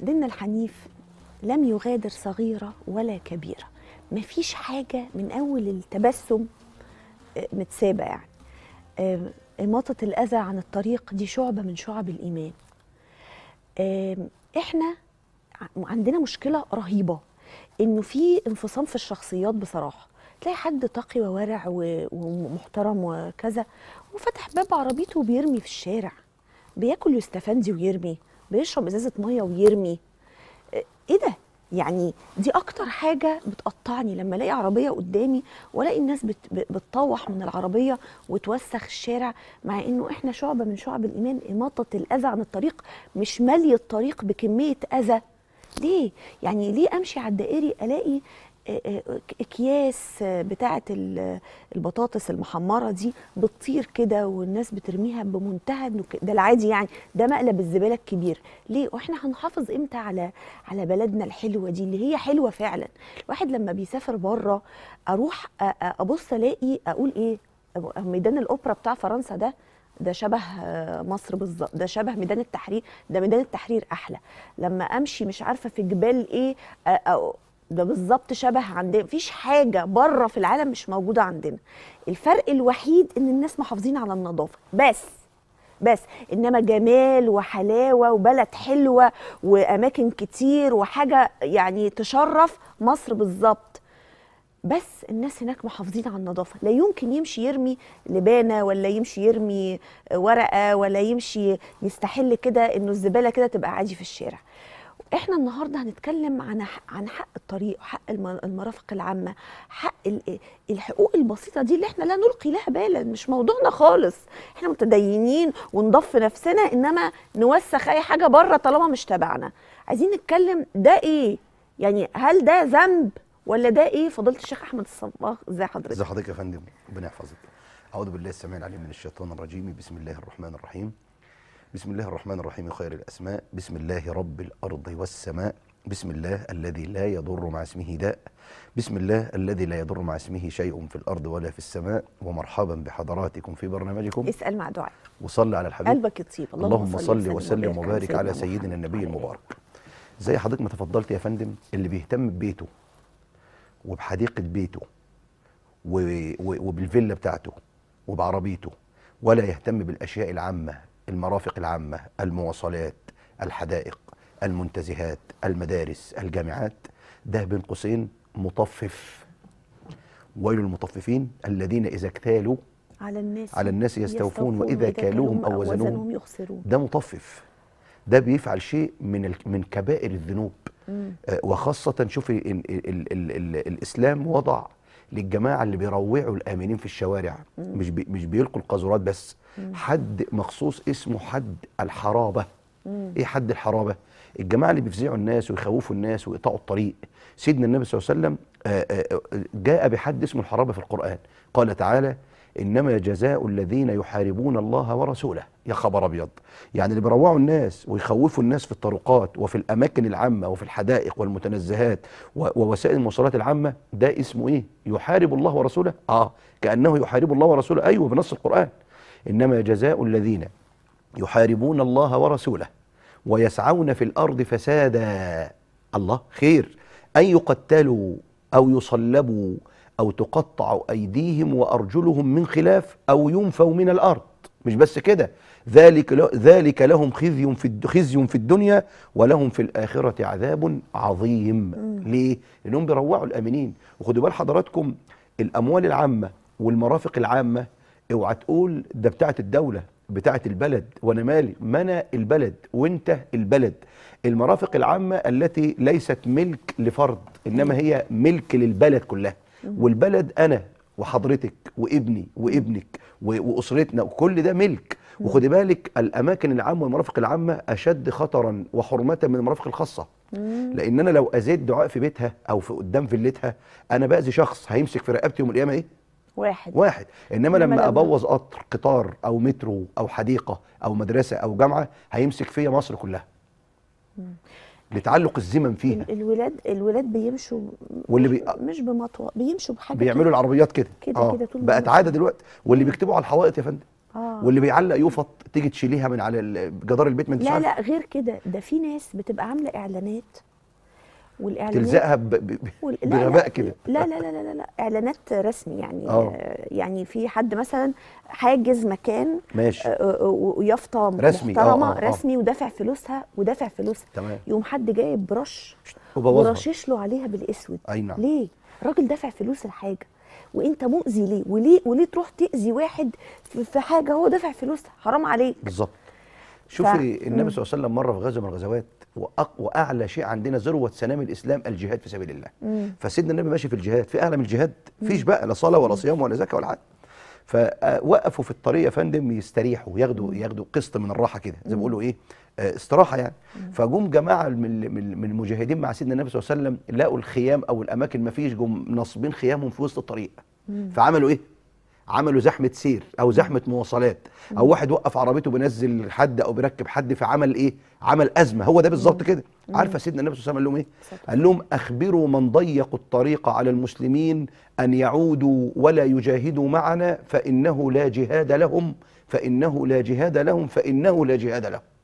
ديننا الحنيف لم يغادر صغيرة ولا كبيرة مفيش حاجة من أول التبسم آه، متسابة يعني إماطة الأذى عن الطريق دي شعبة من شعب الإيمان إحنا عندنا مشكلة رهيبة إنه في انفصام في الشخصيات بصراحة تلاقي حد تقي وورع ومحترم وكذا وفتح باب عربيته وبيرمي في الشارع بياكل يستفندي ويرمي بيشرب ازازه ميه ويرمي ايه ده يعني دي اكتر حاجه بتقطعني لما الاقي عربيه قدامي والاقي الناس بت... بتطوح من العربيه وتوسخ الشارع مع انه احنا شعبه من شعب الايمان اماطه الاذى عن الطريق مش ملي الطريق بكميه اذى ليه يعني ليه امشي على الدائري الاقي اكياس بتاعه البطاطس المحمره دي بتطير كده والناس بترميها بمنتهى ده العادي يعني ده مقلب الزباله الكبير ليه واحنا هنحافظ امتى على على بلدنا الحلوه دي اللي هي حلوه فعلا الواحد لما بيسافر بره اروح ابص الاقي اقول ايه ميدان الاوبرا بتاع فرنسا ده ده شبه مصر بالظبط ده شبه ميدان التحرير ده ميدان التحرير احلى لما امشي مش عارفه في جبال ايه ده بالظبط شبه عندنا مفيش حاجه بره في العالم مش موجوده عندنا الفرق الوحيد ان الناس محافظين على النظافه بس بس انما جمال وحلاوه وبلد حلوه واماكن كتير وحاجه يعني تشرف مصر بالظبط بس الناس هناك محافظين على النظافه لا يمكن يمشي يرمي لبانه ولا يمشي يرمي ورقه ولا يمشي يستحل كده انه الزباله كده تبقى عادي في الشارع احنا النهارده هنتكلم عن عن حق الطريق وحق المرافق العامه حق الحقوق البسيطه دي اللي احنا لا نلقي لها بالا مش موضوعنا خالص احنا متدينين ونضف نفسنا انما نوسخ اي حاجه بره طالما مش تبعنا عايزين نتكلم ده ايه يعني هل ده ذنب ولا ده ايه فضيله الشيخ احمد الصباغ ازي حضرتك ازي حضرتك يا فندم ربنا يحفظك اعوذ بالله السميع العليم من الشيطان الرجيم بسم الله الرحمن الرحيم بسم الله الرحمن الرحيم خير الأسماء بسم الله رب الأرض والسماء بسم الله الذي لا يضر مع اسمه داء بسم الله الذي لا يضر مع اسمه شيء في الأرض ولا في السماء ومرحبا بحضراتكم في برنامجكم اسأل مع دعاء وصل على الحبيب قلبك يطيب اللهم صل وسلم وبارك على سيدنا النبي المبارك زي حضرتك ما تفضلت يا فندم اللي بيهتم ببيته وبحديقة بيته وبالفيلا بتاعته وبعربيته ولا يهتم بالأشياء العامة المرافق العامة المواصلات الحدائق المنتزهات المدارس الجامعات ده بين قوسين مطفف ويل المطففين الذين إذا اكتالوا على الناس على الناس يستوفون, يستوفون وإذا كالوهم أو وزنوهم يخسرون ده مطفف ده بيفعل شيء من من كبائر الذنوب آه وخاصة شوفي الإسلام وضع للجماعه اللي بيروعوا الامنين في الشوارع مم. مش بي مش بيلقوا القاذورات بس مم. حد مخصوص اسمه حد الحرابه مم. ايه حد الحرابه الجماعه اللي بيفزعوا الناس ويخوفوا الناس ويقطعوا الطريق سيدنا النبي صلى الله عليه وسلم آه، آه، آه، جاء بحد اسمه الحرابه في القران قال تعالى انما جزاء الذين يحاربون الله ورسوله يا خبر ابيض يعني اللي بيروعوا الناس ويخوفوا الناس في الطرقات وفي الاماكن العامه وفي الحدائق والمتنزهات ووسائل المواصلات العامه ده اسمه ايه يحارب الله ورسوله اه كانه يحارب الله ورسوله ايوه بنص القران انما جزاء الذين يحاربون الله ورسوله ويسعون في الارض فسادا الله خير ان يقتلوا او يصلبوا أو تقطع أيديهم وأرجلهم من خلاف أو ينفوا من الأرض مش بس كده ذلك ذلك لهم خزي في خزي في الدنيا ولهم في الاخره عذاب عظيم ليه لانهم بيروعوا الامنين وخدوا بال حضراتكم الاموال العامه والمرافق العامه اوعى تقول ده بتاعه الدوله بتاعه البلد وانا مالي ما انا البلد وانت البلد المرافق العامه التي ليست ملك لفرد انما هي ملك للبلد كلها والبلد انا وحضرتك وابني وابنك واسرتنا وكل ده ملك وخدي بالك الاماكن العامه والمرافق العامه اشد خطرا وحرمه من المرافق الخاصه لان انا لو اذيت دعاء في بيتها او في قدام فيلتها انا باذي شخص هيمسك في رقبتي يوم القيامه ايه واحد واحد انما لما, لما ابوظ قطر قطار او مترو او حديقه او مدرسه او جامعه هيمسك فيا مصر كلها لتعلق الزمن فيها الولاد الولاد بيمشوا واللي بي... مش بمطوه بيمشوا بحاجه بيعملوا كده. العربيات كده كده آه. كده بقت عاده دلوقتي واللي بيكتبوا على الحوائط يا فندم آه. واللي بيعلق يفط تيجي تشيليها من على جدار البيت من لا لا غير كده ده في ناس بتبقى عامله اعلانات والاعلانات تلزقها ب... ب... بغباء كده لا لا لا لا لا اعلانات رسمي يعني أوه. يعني في حد مثلا حاجز مكان ماشي آه، آه، ويافطه رسمي آه، محترمه أوه. أوه. رسمي ودافع فلوسها ودافع فلوسها تمام يقوم حد جايب برش ورشش له عليها بالاسود اي نعم ليه؟ راجل دافع فلوس الحاجه وانت مؤذي ليه وليه وليه تروح تاذي واحد في حاجه هو دافع فلوسها حرام عليك بالظبط شوفي ف... النبي صلى الله عليه وسلم مره في غزوه من الغزوات واعلى شيء عندنا ذروه سنام الاسلام الجهاد في سبيل الله مم. فسيدنا النبي ماشي في الجهاد في اعلى من الجهاد فيش بقى لا صلاه ولا صيام ولا زكاه ولا حاجه فوقفوا آه، في الطريق يا فندم يستريحوا ياخدوا ياخدوا قسط من الراحه كده زي ما بيقولوا ايه آه، استراحه يعني فجم جماعه من المجاهدين مع سيدنا النبي صلى الله عليه وسلم لقوا الخيام او الاماكن ما فيش جم ناصبين خيامهم في وسط الطريق فعملوا ايه عملوا زحمه سير او زحمه مواصلات او واحد وقف عربيته بينزل حد او بيركب حد فعمل ايه عمل ازمه هو ده بالظبط كده عارفه سيدنا النبي صلى الله عليه وسلم قال لهم ايه قال لهم اخبروا من ضيقوا الطريق على المسلمين ان يعودوا ولا يجاهدوا معنا فانه لا جهاد لهم فانه لا جهاد لهم فانه لا جهاد لهم